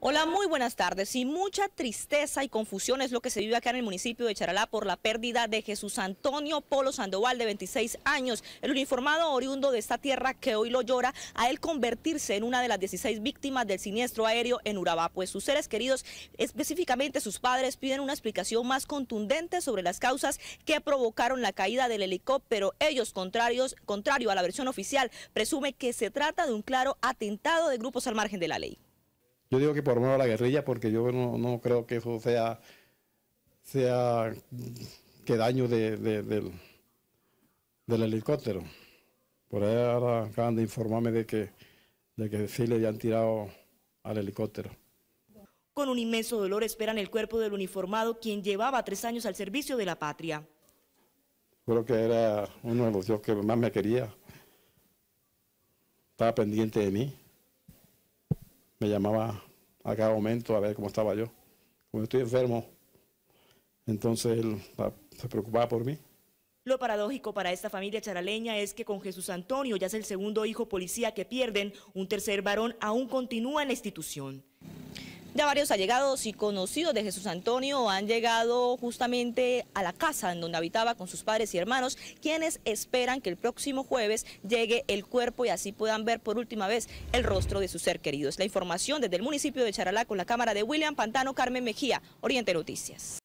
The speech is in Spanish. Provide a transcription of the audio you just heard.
Hola, muy buenas tardes. Y mucha tristeza y confusión es lo que se vive acá en el municipio de Charalá por la pérdida de Jesús Antonio Polo Sandoval, de 26 años, el uniformado oriundo de esta tierra que hoy lo llora, a él convertirse en una de las 16 víctimas del siniestro aéreo en Urabá. Pues sus seres queridos, específicamente sus padres, piden una explicación más contundente sobre las causas que provocaron la caída del helicóptero. Ellos, contrarios, contrario a la versión oficial, presumen que se trata de un claro atentado de grupos al margen de la ley. Yo digo que por lo a la guerrilla, porque yo no, creo que eso sea, sea que daño del, helicóptero. Por ahí ahora acaban de informarme de que, de que sí le habían tirado al helicóptero. Con un inmenso dolor esperan el cuerpo del uniformado, quien llevaba tres años al servicio de la patria. Creo que era uno de los que más me quería. Estaba pendiente de mí me llamaba a cada momento a ver cómo estaba yo. Como estoy enfermo, entonces él se preocupaba por mí. Lo paradójico para esta familia charaleña es que con Jesús Antonio, ya es el segundo hijo policía que pierden, un tercer varón aún continúa en la institución. Ya varios allegados y conocidos de Jesús Antonio han llegado justamente a la casa en donde habitaba con sus padres y hermanos, quienes esperan que el próximo jueves llegue el cuerpo y así puedan ver por última vez el rostro de su ser querido. Es la información desde el municipio de Charalá con la cámara de William Pantano, Carmen Mejía, Oriente Noticias.